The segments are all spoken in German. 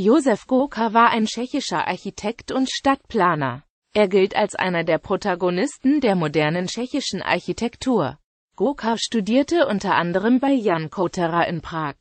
Josef Goka war ein tschechischer Architekt und Stadtplaner. Er gilt als einer der Protagonisten der modernen tschechischen Architektur. Goka studierte unter anderem bei Jan Kotera in Prag.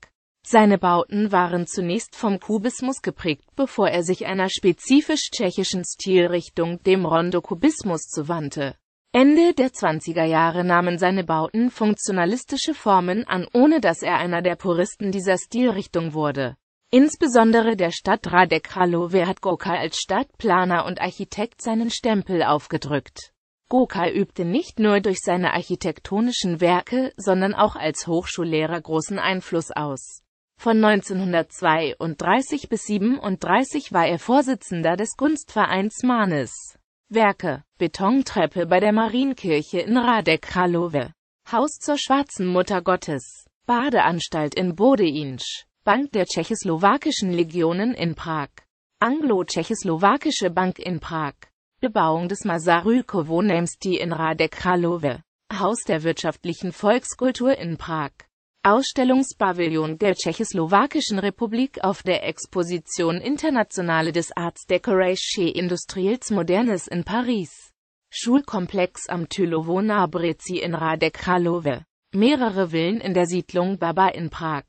Seine Bauten waren zunächst vom Kubismus geprägt, bevor er sich einer spezifisch tschechischen Stilrichtung, dem Rondokubismus, zuwandte. Ende der 20er Jahre nahmen seine Bauten funktionalistische Formen an, ohne dass er einer der Puristen dieser Stilrichtung wurde. Insbesondere der Stadt Radek Halowe hat Goka als Stadtplaner und Architekt seinen Stempel aufgedrückt. Goka übte nicht nur durch seine architektonischen Werke, sondern auch als Hochschullehrer großen Einfluss aus. Von 1932 bis 37 war er Vorsitzender des Kunstvereins Manes. Werke Betontreppe bei der Marienkirche in Radek Halowe Haus zur schwarzen Mutter Gottes Badeanstalt in Bodeinsch Bank der tschechoslowakischen Legionen in Prag. Anglo-Tschechoslowakische Bank in Prag. Bebauung des Masarykowo-Nemsti in Radek Kralowe. Haus der wirtschaftlichen Volkskultur in Prag. Ausstellungspavillon der Tschechoslowakischen Republik auf der Exposition Internationale des Arts Decoration Industriels Modernes in Paris. Schulkomplex am Tylovo Nabrezi in Radek Kralowe. Mehrere Villen in der Siedlung Baba in Prag.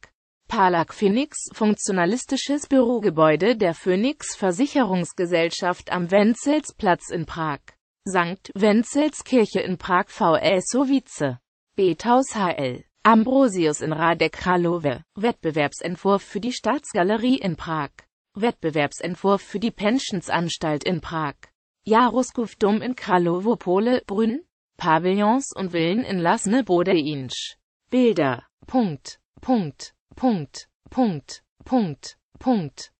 Palak Phoenix, funktionalistisches Bürogebäude der Phoenix Versicherungsgesellschaft am Wenzelsplatz in Prag. St. Wenzelskirche in Prag VSOWice. Bethaus HL. Ambrosius in Radek Kralowe. Wettbewerbsentwurf für die Staatsgalerie in Prag. Wettbewerbsentwurf für die Pensionsanstalt in Prag. Jaroskuftum in Kralowo Pole, Brünn. Pavillons und Villen in Lasne Bodeinsch. Bilder. Punkt. Punkt. Punkt, Punkt, Punkt, Punkt.